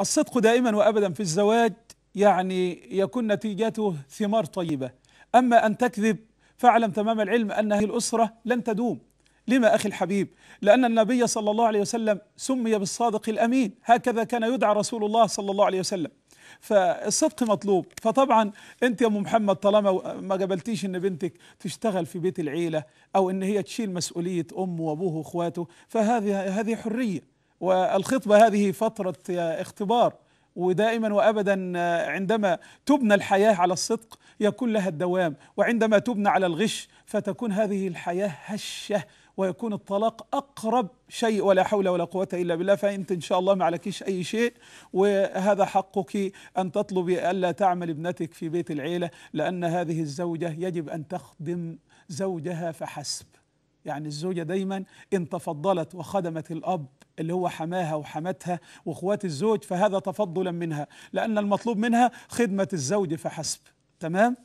الصدق دائما وابدا في الزواج يعني يكون نتيجته ثمار طيبه اما ان تكذب فاعلم تمام العلم ان هذه الاسره لن تدوم لما اخي الحبيب لان النبي صلى الله عليه وسلم سمي بالصادق الامين هكذا كان يدعى رسول الله صلى الله عليه وسلم فالصدق مطلوب فطبعا انت يا ام محمد طالما ما قبلتيش ان بنتك تشتغل في بيت العيله او ان هي تشيل مسؤوليه امه وابوه واخواته فهذه هذه حريه والخطبة هذه فترة اختبار ودائما وابدا آه، عندما تبنى الحياه على الصدق يكون لها الدوام وعندما تبنى على الغش فتكون هذه الحياه هشه ويكون الطلاق اقرب شيء ولا حول ولا قوه الا بالله فانت ان شاء الله ما عليكيش اي شيء وهذا حقك ان تطلبي الا تعمل ابنتك في بيت العيله لان هذه الزوجه يجب ان تخدم زوجها فحسب يعني الزوجة دايما إن تفضلت وخدمت الأب اللي هو حماها وحمتها واخوات الزوج فهذا تفضلا منها لأن المطلوب منها خدمة الزوج فحسب تمام؟